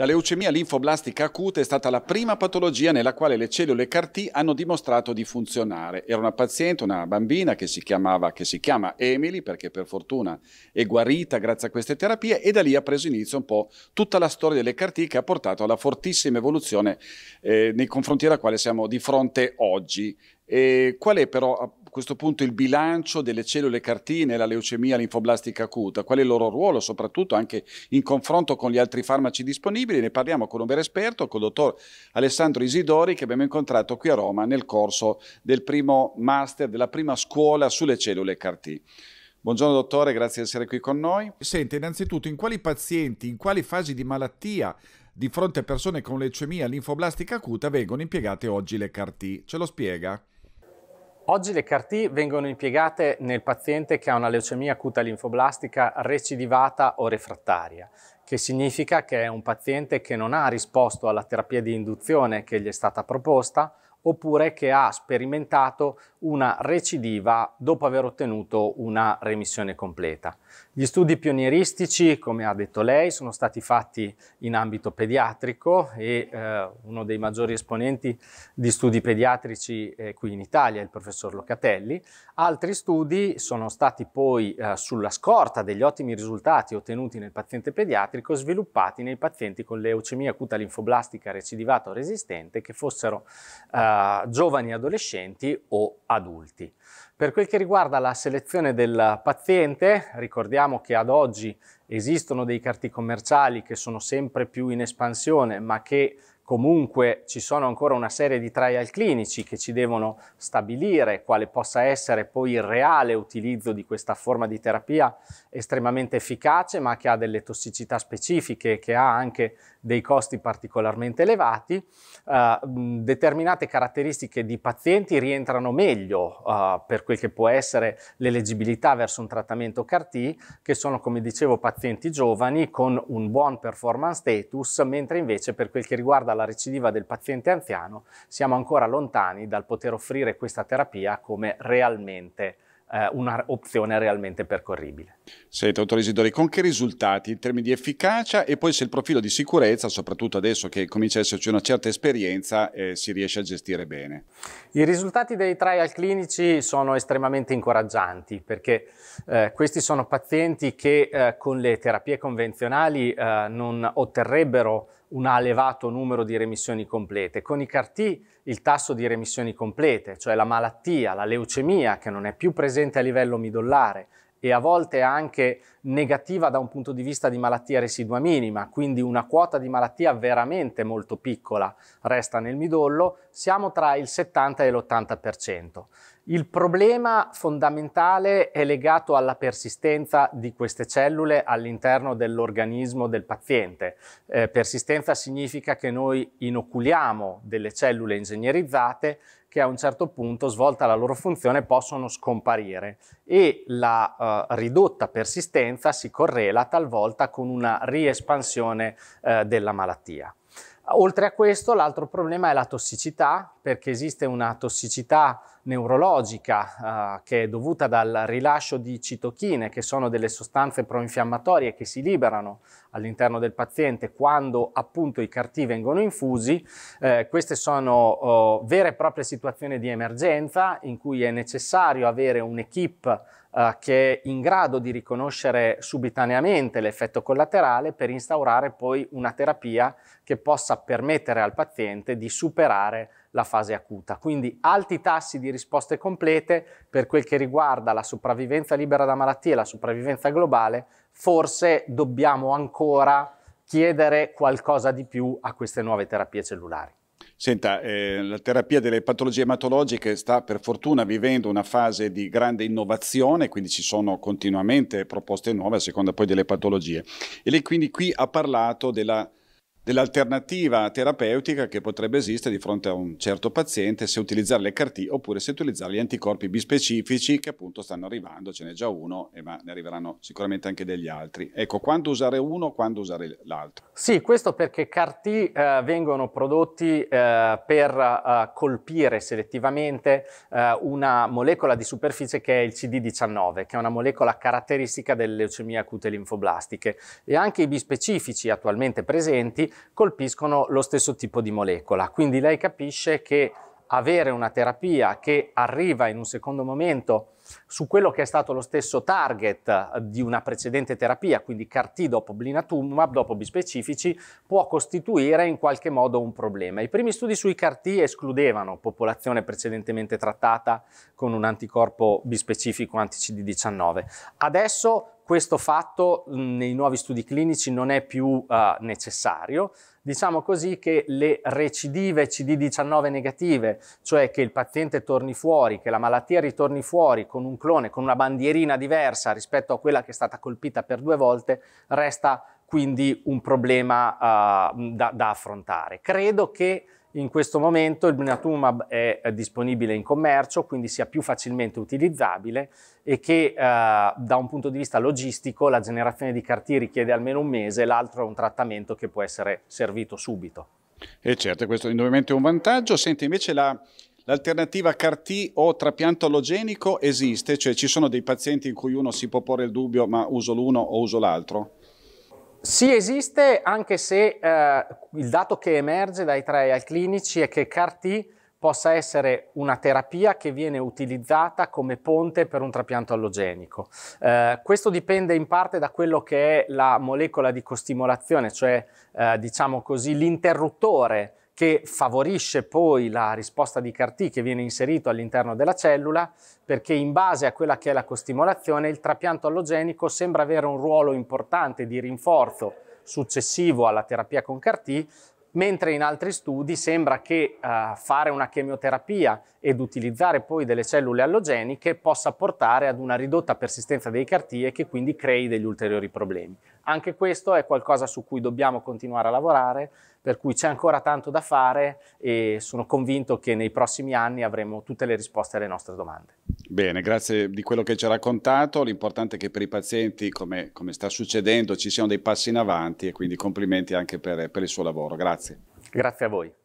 La leucemia linfoblastica acuta è stata la prima patologia nella quale le cellule CAR-T hanno dimostrato di funzionare. Era una paziente, una bambina che si, chiamava, che si chiama Emily, perché per fortuna è guarita grazie a queste terapie, e da lì ha preso inizio un po' tutta la storia delle CAR-T che ha portato alla fortissima evoluzione eh, nei confronti della quale siamo di fronte oggi. E qual è però questo punto il bilancio delle cellule cartine, la leucemia linfoblastica acuta, qual è il loro ruolo, soprattutto anche in confronto con gli altri farmaci disponibili. Ne parliamo con un vero esperto, con il dottor Alessandro Isidori, che abbiamo incontrato qui a Roma nel corso del primo master, della prima scuola sulle cellule CAR-T. Buongiorno dottore, grazie di essere qui con noi. Sente, innanzitutto in quali pazienti, in quali fasi di malattia di fronte a persone con leucemia linfoblastica acuta vengono impiegate oggi le CAR-T? Ce lo spiega? Oggi le CAR-T vengono impiegate nel paziente che ha una leucemia acuta linfoblastica recidivata o refrattaria, che significa che è un paziente che non ha risposto alla terapia di induzione che gli è stata proposta oppure che ha sperimentato una recidiva dopo aver ottenuto una remissione completa. Gli studi pionieristici, come ha detto lei, sono stati fatti in ambito pediatrico e eh, uno dei maggiori esponenti di studi pediatrici eh, qui in Italia è il professor Locatelli. Altri studi sono stati poi eh, sulla scorta degli ottimi risultati ottenuti nel paziente pediatrico sviluppati nei pazienti con leucemia acuta linfoblastica recidivata o resistente che fossero eh, giovani adolescenti o adulti. Per quel che riguarda la selezione del paziente, ricordiamo che ad oggi esistono dei carti commerciali che sono sempre più in espansione, ma che comunque ci sono ancora una serie di trial clinici che ci devono stabilire quale possa essere poi il reale utilizzo di questa forma di terapia estremamente efficace ma che ha delle tossicità specifiche, che ha anche dei costi particolarmente elevati, uh, determinate caratteristiche di pazienti rientrano meglio uh, per quel che può essere l'eleggibilità verso un trattamento CAR-T, che sono come dicevo pazienti giovani con un buon performance status, mentre invece per quel che riguarda la recidiva del paziente anziano siamo ancora lontani dal poter offrire questa terapia come realmente eh, un'opzione realmente percorribile. Senta, dottor Isidori, con che risultati in termini di efficacia e poi se il profilo di sicurezza, soprattutto adesso che comincia ad esserci una certa esperienza, eh, si riesce a gestire bene? I risultati dei trial clinici sono estremamente incoraggianti perché eh, questi sono pazienti che eh, con le terapie convenzionali eh, non otterrebbero un elevato numero di remissioni complete. Con i CAR-T il tasso di remissioni complete, cioè la malattia, la leucemia che non è più presente a livello midollare e a volte anche negativa da un punto di vista di malattia residua minima, quindi una quota di malattia veramente molto piccola resta nel midollo, siamo tra il 70 e l'80%. Il problema fondamentale è legato alla persistenza di queste cellule all'interno dell'organismo del paziente. Eh, persistenza significa che noi inoculiamo delle cellule ingegnerizzate che a un certo punto, svolta la loro funzione, possono scomparire e la eh, ridotta persistenza si correla talvolta con una riespansione eh, della malattia. Oltre a questo, l'altro problema è la tossicità, perché esiste una tossicità neurologica eh, che è dovuta dal rilascio di citochine, che sono delle sostanze proinfiammatorie che si liberano all'interno del paziente quando appunto i carti vengono infusi. Eh, queste sono oh, vere e proprie situazioni di emergenza in cui è necessario avere un'equipe eh, che è in grado di riconoscere subitaneamente l'effetto collaterale per instaurare poi una terapia che possa permettere al paziente di superare la fase acuta. Quindi alti tassi di risposte complete per quel che riguarda la sopravvivenza libera da malattie e la sopravvivenza globale, forse dobbiamo ancora chiedere qualcosa di più a queste nuove terapie cellulari. Senta, eh, la terapia delle patologie ematologiche sta per fortuna vivendo una fase di grande innovazione, quindi ci sono continuamente proposte nuove a seconda poi delle patologie. E lei quindi qui ha parlato della dell'alternativa terapeutica che potrebbe esistere di fronte a un certo paziente se utilizzare le CAR-T oppure se utilizzare gli anticorpi bispecifici che appunto stanno arrivando, ce n'è già uno, ma ne arriveranno sicuramente anche degli altri. Ecco, quando usare uno, quando usare l'altro? Sì, questo perché CAR-T eh, vengono prodotti eh, per eh, colpire selettivamente eh, una molecola di superficie che è il CD19, che è una molecola caratteristica delle leucemie acute linfoblastiche e anche i bispecifici attualmente presenti colpiscono lo stesso tipo di molecola. Quindi lei capisce che avere una terapia che arriva in un secondo momento su quello che è stato lo stesso target eh, di una precedente terapia, quindi CAR-T dopo blinatumab, dopo bispecifici, può costituire in qualche modo un problema. I primi studi sui CAR-T escludevano popolazione precedentemente trattata con un anticorpo bispecifico anti-CD19. Adesso questo fatto mm, nei nuovi studi clinici non è più uh, necessario. Diciamo così che le recidive CD19 negative, cioè che il paziente torni fuori, che la malattia ritorni fuori con un clone, con una bandierina diversa rispetto a quella che è stata colpita per due volte, resta quindi un problema uh, da, da affrontare. Credo che in questo momento il blinatumab è eh, disponibile in commercio, quindi sia più facilmente utilizzabile e che eh, da un punto di vista logistico la generazione di carti richiede almeno un mese, l'altro è un trattamento che può essere servito subito. E eh, certo, questo è indubbiamente un vantaggio. Senti, invece l'alternativa la, CAR-T o trapianto allogenico esiste? Cioè ci sono dei pazienti in cui uno si può porre il dubbio ma uso l'uno o uso l'altro? Sì, esiste, anche se eh, il dato che emerge dai trial clinici è che CAR-T possa essere una terapia che viene utilizzata come ponte per un trapianto allogenico. Eh, questo dipende in parte da quello che è la molecola di costimolazione, cioè eh, diciamo così l'interruttore che favorisce poi la risposta di CAR-T che viene inserito all'interno della cellula, perché in base a quella che è la costimolazione il trapianto allogenico sembra avere un ruolo importante di rinforzo successivo alla terapia con CAR-T, mentre in altri studi sembra che uh, fare una chemioterapia ed utilizzare poi delle cellule allogeniche possa portare ad una ridotta persistenza dei e che quindi crei degli ulteriori problemi. Anche questo è qualcosa su cui dobbiamo continuare a lavorare, per cui c'è ancora tanto da fare e sono convinto che nei prossimi anni avremo tutte le risposte alle nostre domande. Bene, grazie di quello che ci ha raccontato. L'importante è che per i pazienti, come, come, sta succedendo, ci siano dei passi in avanti e quindi complimenti anche per, per il suo lavoro. Grazie. Grazie a voi.